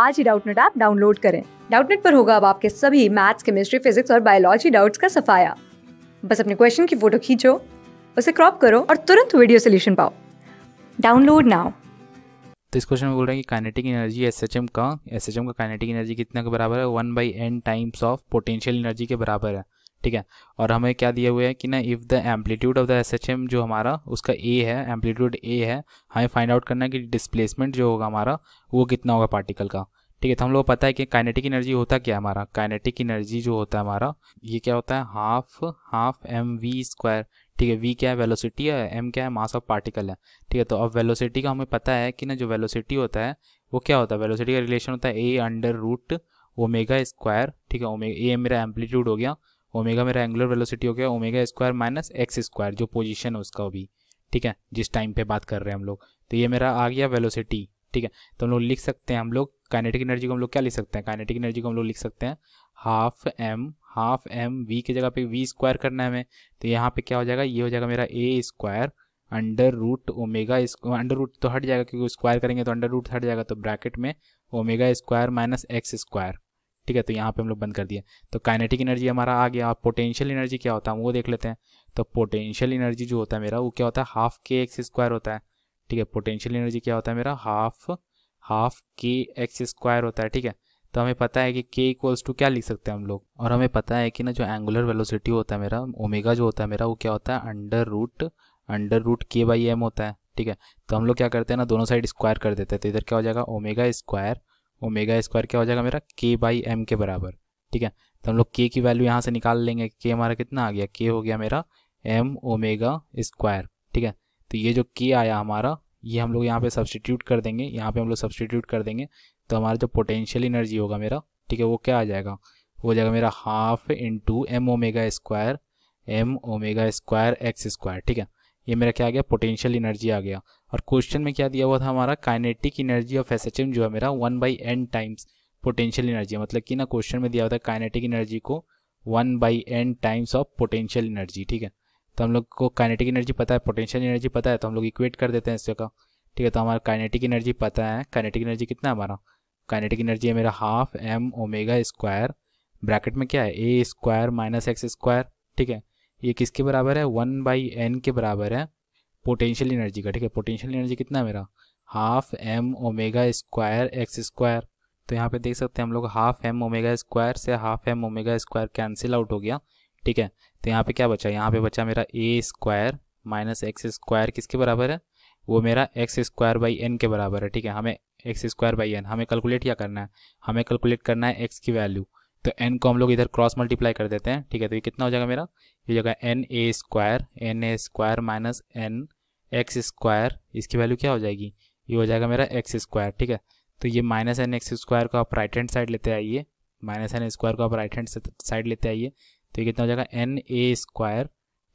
आज ही Doubtnut app download करें डाउटनेट पर होगा अब आपके सभी मैथ्स केमिस्ट्री फिजिक्स और बायोलॉजी डाउट्स का सफाया बस अपने क्वेश्चन की फोटो खींचो उसे क्रॉप करो और तुरंत वीडियो सोल्यूशन पाओ डाउनलोड नाउ तो इस क्वेश्चन में बोल रहे हैं कि kinetic energy S H M का एस एच एम का काइनेटिक एनर्जी कितना के बराबर है one by N times of potential energy के बराबर है ठीक है और हमें क्या दिया हुए है कि ना if the amplitude of the S H M जो हमारा उसका ए है एम्पलीट्यूड ए है हमें फाइंड आउट करना है कि डिस्प्लेसमेंट जो होगा हमारा वो कितना होगा पार्टिकल का ठीक है तो हम लोग पता है कि काइनेटिक एनर्जी होता क्या है हमारा काइनेटिक एनर्जी जो होता है हमारा ये क्या होता है half half M V square ठीक है वी क्या है वेलोसिटी है एम क्या है मास ऑफ पार्टिकल है ठीक है तो अब वेलोसिटी का हमें पता है कि ना जो वेलोसिटी होता है वो क्या होता है वेलोसिटी का रिलेशन होता है A under root omega square ठीक है ओमेगा ए मेरा एम्पलीट्यूड हो गया ओमेगा मेरा एंगुलर वेलोसिटी हो गया omega square minus X square जो पोजीशन है उसका अभी ठीक है जिस टाइम पे बात कर रहे हैं हम लोग तो ये मेरा आ गया वेलोसिटी ठीक है तो हम लोग लिख सकते हैं हम लोग काइनेटिक एनर्जी को हम लोग क्या लिख सकते हैं काइनेटिक एनर्जी को हम लोग लिख सकते हैं half M half M V की जगह पे वी स्क्वायर करना है हमें तो यहाँ पे क्या हो जाएगा ये हो जाएगा मेरा A square under root omega under root तो हट जाएगा क्योंकि स्क्वायर करेंगे तो अंडर रूट हट जाएगा तो ब्रैकेट में omega square minus X square ठीक है तो यहाँ पे हम लोग बंद कर दिए तो काइनेटिक एनर्जी हमारा आ गया और पोटेंशियल एनर्जी क्या होता है वो देख लेते हैं तो पोटेंशियल एनर्जी जो होता है मेरा वो क्या होता है हाफ के एक्स स्क्वायर होता है ठीक है पोटेंशियल एनर्जी क्या होता है मेरा हाफ हाफ के एक्स स्क्वायर होता है ठीक है तो हमें पता है कि के इक्वल्स टू क्या लिख सकते हैं हम लोग और हमें पता है कि ना जो एंगुलर वेलोसिटी होता है मेरा ओमेगा जो होता है मेरा वो क्या होता है अंडर रूट अंडर रूट के बाई एम होता है ठीक है तो हम लोग क्या करते हैं ना दोनों साइड स्क्वायर कर देते हैं तो इधर क्या हो जाएगा ओमेगा स्क्वायर ओमेगा स्क्वायर क्या हो जाएगा मेरा के बाई एम के बराबर ठीक है तो हम लोग के की वैल्यू यहाँ से निकाल लेंगे के हमारा कितना आ गया के हो गया मेरा एम ओमेगा स्क्वायर ठीक है तो ये जो के आया हमारा ये हम लोग यहाँ पे सब्सटीट्यूट कर देंगे यहाँ पे हम लोग सब्सटीट्यूट कर देंगे तो हमारा जो पोटेंशियल एनर्जी होगा मेरा ठीक है वो क्या आ जाएगा वो जाएगा मेरा half into M omega square M omega square X square ठीक है ये मेरा क्या आ गया पोटेंशियल एनर्जी आ गया और क्वेश्चन में क्या दिया हुआ था हमारा काइनेटिक एनर्जी ऑफ एस जो है मेरा one by N times potential energy मतलब कि ना क्वेश्चन में दिया हुआ था काइनेटिक एनर्जी को one by N times of potential energy ठीक है तो हम लोग को काइनेटिक एनर्जी पता है पोटेंशियल एनर्जी पता है तो हम लोग इक्वेट कर देते हैं इस जगह ठीक है तो हमारा काइनेटिक एनर्जी पता है काइनेटिक एनर्जी कितना है हमारा काइनेटिक एनर्जी है मेरा half M omega square bracket में क्या है A square minus X square ठीक है ये किसके बराबर है वन बाई एन के बराबर है पोटेंशियल एनर्जी का ठीक है पोटेंशियल एनर्जी कितना है मेरा half M omega square X square तो यहाँ पे देख सकते हैं हम लोग हाफ एम ओमेगा स्क्वायर से half M omega square cancel out हो गया ठीक है तो यहाँ पे क्या बचा यहाँ पे बचा मेरा A square minus X square किसके बराबर है वो मेरा एक्स स्क्वायर बाई एन के बराबर है ठीक है हमें एक्स स्क्वायर बाई एन हमें कैलकुलेट क्या करना है हमें कैलकुलेट करना है एक्स की वैल्यू तो एन को हम लोग इधर क्रॉस मल्टीप्लाई कर देते हैं ठीक है तो ये कितना हो जाएगा मेरा ये जगह N A square N A square minus N X square इसकी वैल्यू क्या हो जाएगी ये हो जाएगा मेरा एक्स स्क्वायर ठीक है तो ये माइनस एन एक्स स्क्वायर को आप राइट हैंड साइड लेते आइए माइनस एन स्क्वायर को आप राइट हैंड साइड लेते आइए तो ये कितना हो जाएगा एन ए स्क्वायर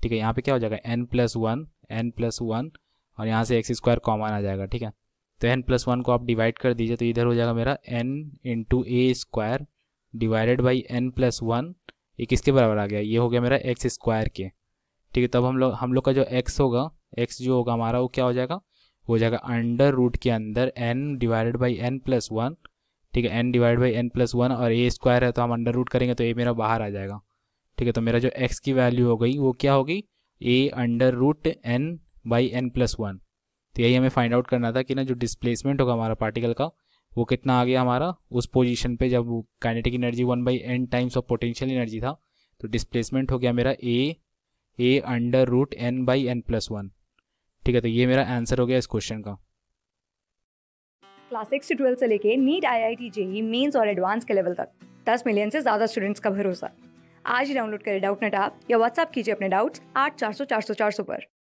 ठीक है यहाँ पे क्या हो जाएगा N plus one N plus one और यहाँ से एक्स स्क्वायर कॉमन आ जाएगा ठीक है तो एन प्लस वन को आप डिवाइड कर दीजिए तो इधर हो जाएगा मेरा N into A square divided by N plus one ये किसके बराबर आ गया ये हो गया मेरा एक्स स्क्वायर के ठीक है तब हम लोग हम लोग का जो एक्स होगा एक्स जो होगा हमारा वो क्या हो जाएगा हो जाएगा अंडर रूट के अंदर N divided by N plus one ठीक है N divide by N plus one और ए स्क्वायर है तो हम अंडर रूट करेंगे तो ए मेरा बाहर आ जाएगा ठीक है तो मेरा जो एक्स की वैल्यू हो गई वो क्या होगी A under root N by N plus one तो यही हमें फाइंड आउट करना था कि ना जो डिस्प्लेसमेंट होगा हमारा पार्टिकल का वो कितना आ गया हमारा उस पोजीशन पे जब kinetic energy one by N times of potential energy था तो डिस्प्लेसमेंट हो गया मेरा A A under root N by N plus one ठीक है तो ये मेरा आंसर हो गया इस क्वेश्चन का क्लास सिक्स से ट्वेल्थ से लेके NEET I I T JEE mains और एडवांस के लेवल तक दस मिलियन से ज़्यादा स्टूडेंट्स का भरोसा आज ही डाउनलोड करें डाउट नेट आप या व्हाट्सअप कीजिए अपने डाउट्स आठ चार सौ चार सौ चार सौ पर